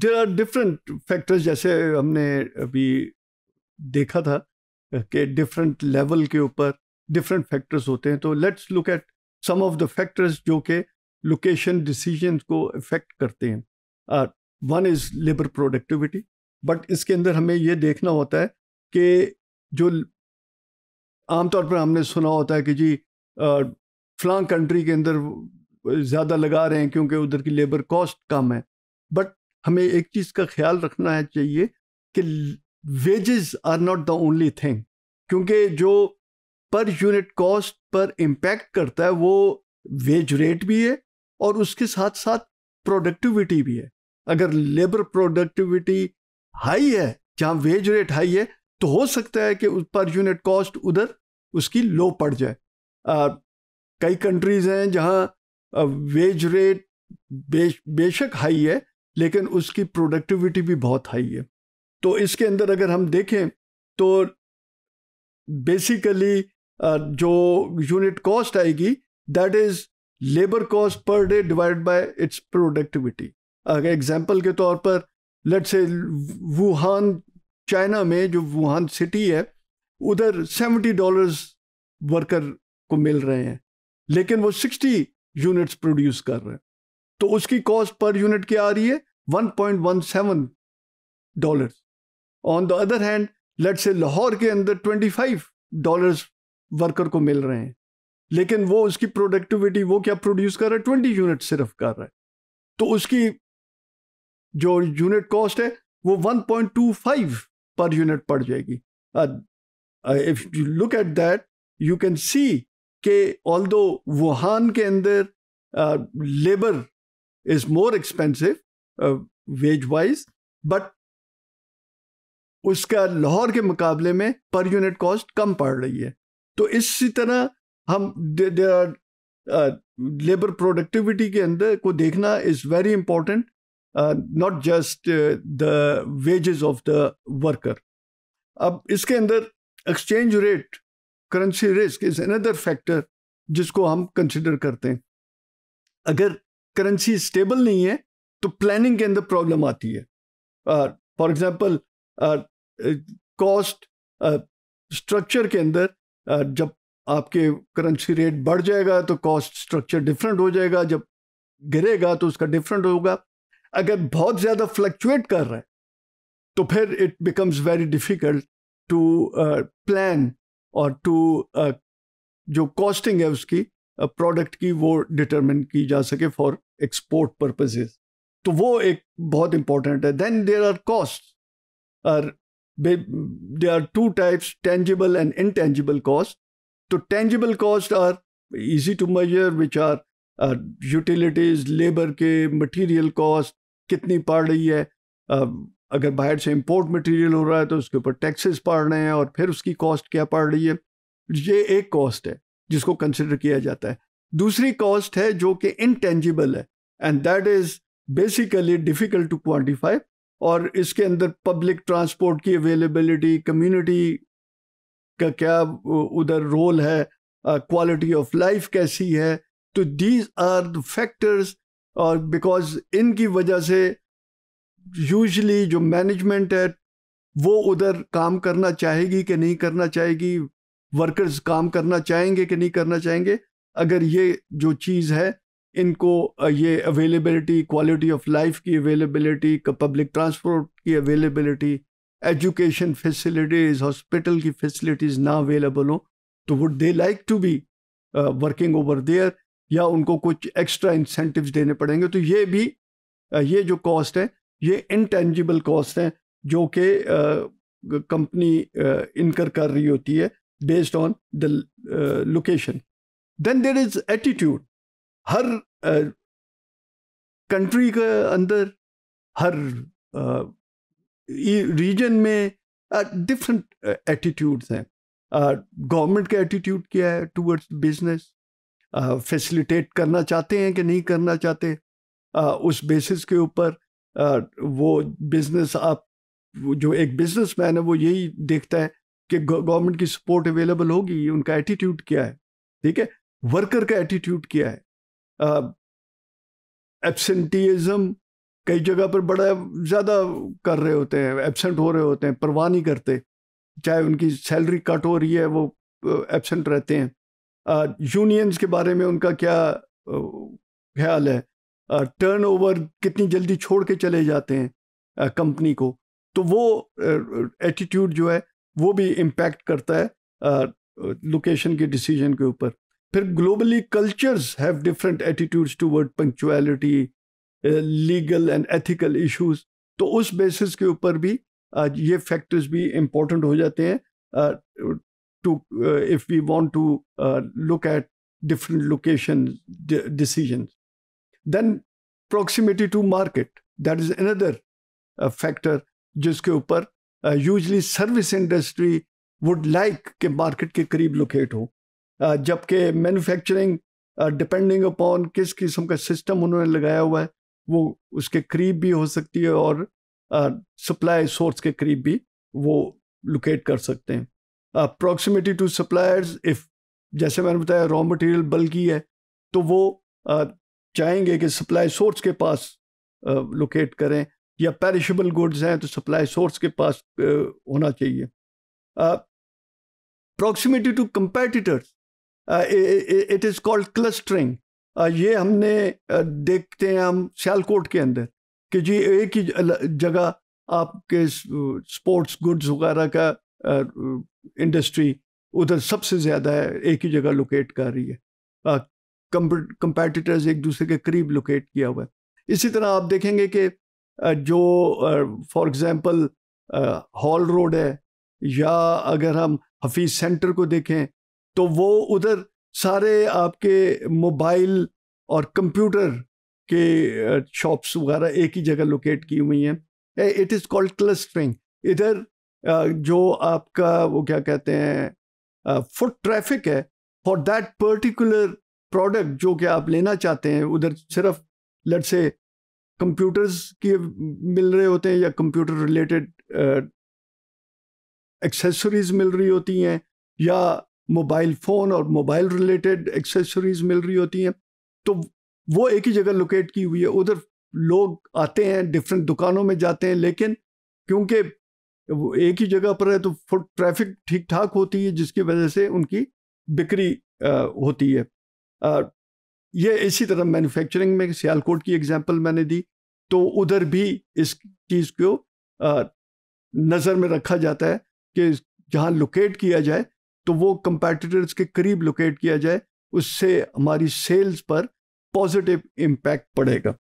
There are different factors जैसे हमने अभी देखा था कि डिफरेंट लेवल के ऊपर डिफरेंट फैक्टर्स होते हैं तो let's look at some of the factors जो कि लोकेशन डिसीजन को इफ़ेक्ट करते हैं one is labour productivity but इसके अंदर हमें ये देखना होता है कि जो आमतौर पर हमने सुना होता है कि जी फ्लां कंट्री के अंदर ज़्यादा लगा रहे हैं क्योंकि उधर की लेबर कॉस्ट कम है बट हमें एक चीज़ का ख्याल रखना है चाहिए कि wages are not the only thing क्योंकि जो per unit cost per impact करता है वो वेज रेट भी है और उसके साथ साथ प्रोडक्टिविटी भी है अगर लेबर प्रोडक्टिविटी हाई है जहाँ वेज रेट हाई है तो हो सकता है कि उस पर यूनिट कॉस्ट उधर उसकी लो पड़ जाए आ, कई कंट्रीज़ हैं जहाँ वेज रेट बेश, बेशक हाई है लेकिन उसकी प्रोडक्टिविटी भी बहुत हाई है तो इसके अंदर अगर हम देखें तो बेसिकली जो यूनिट कॉस्ट आएगी that is labour cost per day divide by its productivity अगर एग्जाम्पल के तौर पर लेट से वुहान चाइना में जो वुहान सिटी है उधर सेवेंटी डॉलर्स वर्कर को मिल रहे हैं लेकिन वो सिक्सटी यूनिट्स प्रोड्यूस कर रहे हैं तो उसकी कॉस्ट पर यूनिट क्या आ रही है 1.17 dollar on the other hand let's say Lahore के अंदर 25 डॉलर वर्कर को मिल रहे हैं लेकिन वो उसकी प्रोडक्टिविटी वो क्या प्रोड्यूस कर रहा है ट्वेंटी यूनिट सिर्फ कर रहा है तो उसकी जो यूनिट कॉस्ट है वो 1.25 पर यूनिट पड़ जाएगी if you look at that you can see के ऑल दो वुहान के अंदर labour uh, is more expensive uh, wage wise but उसका लाहौर के मुकाबले में पर यूनिट कॉस्ट कम पड़ रही है तो इसी तरह हम लेबर प्रोडक्टिविटी uh, के अंदर को देखना is very important not just the wages of the worker अब इसके अंदर exchange rate currency risk is another factor जिसको हम कंसिडर करते हैं अगर करेंसी स्टेबल नहीं है तो प्लानिंग के अंदर प्रॉब्लम आती है फॉर एग्जाम्पल कॉस्ट स्ट्रक्चर के अंदर uh, जब आपके करेंसी रेट बढ़ जाएगा तो कॉस्ट स्ट्रक्चर डिफरेंट हो जाएगा जब गिरेगा तो उसका डिफरेंट होगा अगर बहुत ज़्यादा फ्लक्चुएट कर रहा है तो फिर it becomes very difficult to plan और टू जो कॉस्टिंग है उसकी प्रोडक्ट की वो डिटरमिन की जा सके फॉर एक्सपोर्ट पर्पजेज तो वो एक बहुत इंपॉर्टेंट है then there are cost are they are two types tangible and intangible cost तो tangible cost are easy to measure which are utilities labour के मटेरियल कॉस्ट कितनी पड़ रही है uh, अगर बाहर से इंपोर्ट मटेरियल हो रहा है तो उसके ऊपर टैक्सेस पड़ रहे हैं और फिर उसकी कॉस्ट क्या पड़ रही है ये एक कॉस्ट है जिसको कंसिडर किया जाता है दूसरी कॉस्ट है जो कि इनटेंजिबल है and that is basically difficult to quantify और इसके अंदर पब्लिक ट्रांसपोर्ट की अवेलेबिलिटी कम्युनिटी का क्या उधर रोल है क्वालिटी ऑफ लाइफ कैसी है तो दीज आर द फैक्टर्स और बिकॉज इनकी वजह से यूजली जो मैनेजमेंट है वो उधर काम करना चाहेगी कि नहीं करना चाहेगी वर्कर्स काम करना चाहेंगे कि नहीं करना चाहेंगे अगर ये जो चीज़ है इनको ये अवेलेबिलिटी क्वालिटी ऑफ लाइफ की अवेलेबिलिटी पब्लिक ट्रांसपोर्ट की अवेलेबिलिटी एजुकेशन फैसिलिटीज़ हॉस्पिटल की फैसिलिटीज़ ना अवेलेबल हो तो would they like to be working over there या उनको कुछ एक्स्ट्रा इंसेंटिव देने पड़ेंगे तो ये भी uh, ये जो कॉस्ट है ये इनटेंजिबल कॉस्ट है जो कि कंपनी इनकर कर रही होती है based on the location then there is attitude हर कंट्री uh, के अंदर हर रीजन uh, में डिफरेंट uh, एटीट्यूड्स uh, हैं गवर्नमेंट का एटीट्यूड क्या है टूवर्ड्स बिजनेस फैसिलिटेट करना चाहते हैं कि नहीं करना चाहते uh, उस बेसिस के ऊपर uh, वो बिजनेस आप जो एक बिजनेस मैन है वो यही देखता है कि गवर्नमेंट की सपोर्ट अवेलेबल होगी उनका एटीट्यूड क्या है ठीक है वर्कर का एटीट्यूड क्या है एब्सेंटीज़म कई जगह पर बड़ा ज़्यादा कर रहे होते हैं एबसेंट हो रहे होते हैं परवाह नहीं करते चाहे उनकी सैलरी कट हो रही है वो एबसेंट रहते हैं यूनियंस के बारे में उनका क्या ख्याल है टर्न ओवर कितनी जल्दी छोड़ के चले जाते हैं कंपनी को तो वो एटीट्यूड जो है वो भी इम्पैक्ट करता है लोकेशन के डिसीजन के ऊपर फिर globally cultures have different attitudes towards punctuality legal and ethical issues तो उस बेसिस के ऊपर भी ये फैक्टर्स भी इम्पोर्टेंट हो जाते हैं to if we want to look at different location decision decisions. Then to market that is another factor जिसके ऊपर usually service industry would like के मार्केट के करीब लोकेट हो uh, जबकि मैन्युफैक्चरिंग डिपेंडिंग अपॉन किस किस्म का सिस्टम उन्होंने लगाया हुआ है वो उसके करीब भी हो सकती है और सप्लाई uh, सोर्स के करीब भी वो लोकेट कर सकते हैं अप्रॉक्सीमेटी टू सप्लायर्स इफ़ जैसे मैंने बताया रॉ मटेरियल बल्कि है तो वो uh, चाहेंगे कि सप्लाई सोर्स के पास लोकेट uh, करें या पेरिशबल गुड्स हैं तो सप्लाई सोर्स के पास होना चाहिए proximity to competitors it is called clustering ये हमने देखते हैं हम सियालकोट के अंदर कि जी एक ही जगह आपके स्पोर्ट्स गुड्स वगैरह का इंडस्ट्री उधर सबसे ज़्यादा है एक ही जगह लोकेट कर रही है कंपेटिटर्स एक दूसरे के करीब लोकेट किया हुआ है इसी तरह आप देखेंगे कि जो फॉर एग्ज़ाम्पल हॉल रोड है या अगर हम हफीज़ सेंटर को देखें तो वो उधर सारे आपके मोबाइल और कंप्यूटर के शॉप्स वगैरह एक ही जगह लोकेट की हुई हैं इट इज़ कॉल्ड क्लस्टरिंग इधर जो आपका वो क्या कहते हैं फुट ट्रैफिक है फॉर दैट पर्टिकुलर प्रोडक्ट जो कि आप लेना चाहते हैं उधर सिर्फ लट से कंप्यूटर्स के मिल रहे होते हैं या कंप्यूटर रिलेटेड एक्सेसरीज मिल रही होती हैं या मोबाइल फ़ोन और मोबाइल रिलेटेड एक्सेसरीज मिल रही होती हैं तो वो एक ही जगह लोकेट की हुई है उधर लोग आते हैं डिफरेंट दुकानों में जाते हैं लेकिन क्योंकि वो एक ही जगह पर है तो फुट ट्रैफिक ठीक ठाक होती है जिसकी वजह से उनकी बिक्री आ, uh, होती है आ, uh, ये इसी तरह मैन्युफैक्चरिंग में सियालकोट की एग्जांपल मैंने दी तो उधर भी इस चीज़ को नज़र में रखा जाता है कि जहाँ लोकेट किया जाए तो वो कंपेटिटर्स के करीब लोकेट किया जाए उससे हमारी सेल्स पर पॉजिटिव इम्पैक्ट पड़ेगा